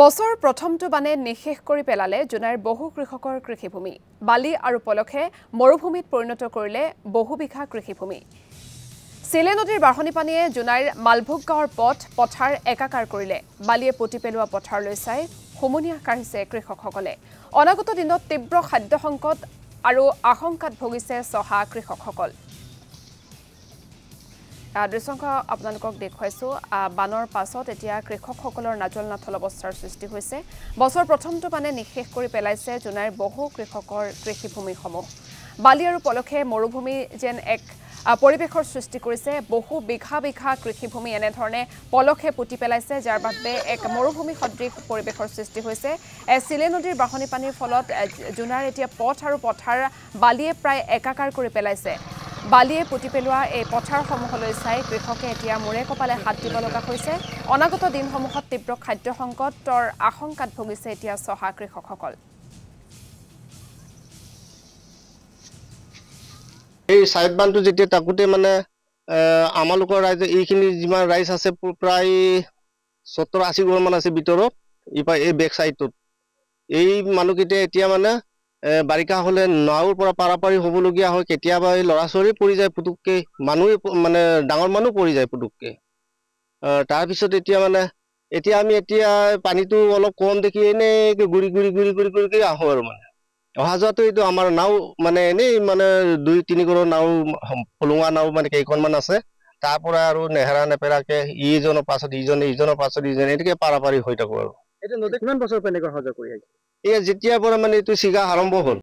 বছৰ প্ৰথমটো বানে নিশেষ কৰি পেলালে জোনাইৰ বহু কৃষকৰ কৃষিভূমি বালি আৰু পলসে মৰুভূমিত পৰিণত কৰিলে বহু বিঘা কৃষিভূমি চিলে নদীৰ পানীয়ে জোনাইৰ মালভোগ গাঁৱৰ পথ পথাৰ একাকাৰ কৰিলে বালিয়ে পুতি পেলোৱা পথাৰলৈ চাই সমনীয়া কাঢ়িছে কৃষকসকলে অনাগত দিনত তীব্ৰ খাদ্য সংকট আৰু আশংকাত ভুগিছে চহা কৃষকসকল দৃশ্যংশ আপোনালোকক দেখুৱাইছোঁ বানৰ পাছত এতিয়া কৃষকসকলৰ নাজল নাথল অৱস্থাৰ সৃষ্টি হৈছে বছৰ প্ৰথমটো মানে নিঃশেষ কৰি পেলাইছে জোনাইৰ বহু কৃষকৰ কৃষিভূমিসমূহ বালি আৰু পলসে মৰুভূমি যেন এক পৰিৱেশৰ সৃষ্টি কৰিছে বহু বিঘা বিঘা কৃষিভূমি এনেধৰণে পলসে পুতি পেলাইছে যাৰ বাবে এক মৰুভূমি সদৃশ পৰিৱেশৰ সৃষ্টি হৈছে চিলে নদীৰ বাঢ়নি পানীৰ ফলত জোনাৰ এতিয়া পথ আৰু পথাৰ বালিয়ে প্ৰায় একাকাৰ কৰি পেলাইছে বালিয়ে পুতি পেলোৱা এই পথাৰসমূহলৈ চাই কৃষকে এতিয়া মূৰে কপালে হাত দিব লগা হৈছে অনাগত দিনসমূহত তীব্ৰ খাদ্য সংকটৰ আশংকাত ভুগিছে এতিয়া চহা কৃষকসকল এই চাইড বানটো যেতিয়া তাকোতে মানে আমালোকৰ ৰাইজে এইখিনি যিমান ৰাইজ আছে প্ৰায় সত্তৰ আশী ঘৰমান আছে ভিতৰত ইপা এই বেক চাইডটোত এই মানুহকেইটাই এতিয়া মানে বাৰিষা হ'লে নাৱৰ পৰা পাৰাপাৰি হ'বলগীয়া হয় কেতিয়াবা এই ল'ৰা ছোৱালী পৰি যায় পুটুককৈ মানুহে মানে ডাঙৰ মানুহ পৰি যায় পুটুককৈ তাৰপিছত এতিয়া মানে এতিয়া আমি এতিয়া পানীটো অলপ কম দেখি এনেকৈ ঘূৰি ঘূৰি ঘূৰি ঘূৰি ঘূৰিকৈ আহোঁ আৰু মানে অহা যোৱাটো এইটো আমাৰ নাও মানে এনেই মানে দুই তিনিঘৰৰ নাও ফলুঙা নাও মানে কেইখনমান আছে তাৰ পৰা আৰু নেহেৰা নেপেৰাকে ইজনৰ পাছত ইজনে ইজনৰ পাছত ইজনে এনেকে পাৰাপাৰি হৈ থাকোঁ আৰু এটা নদী কিমান বছৰ পৰা এনেকুৱা সজাগ কৰি আহিছে এয়া যেতিয়াৰ পৰা মানে এইটো চিগা আৰম্ভ হ'ল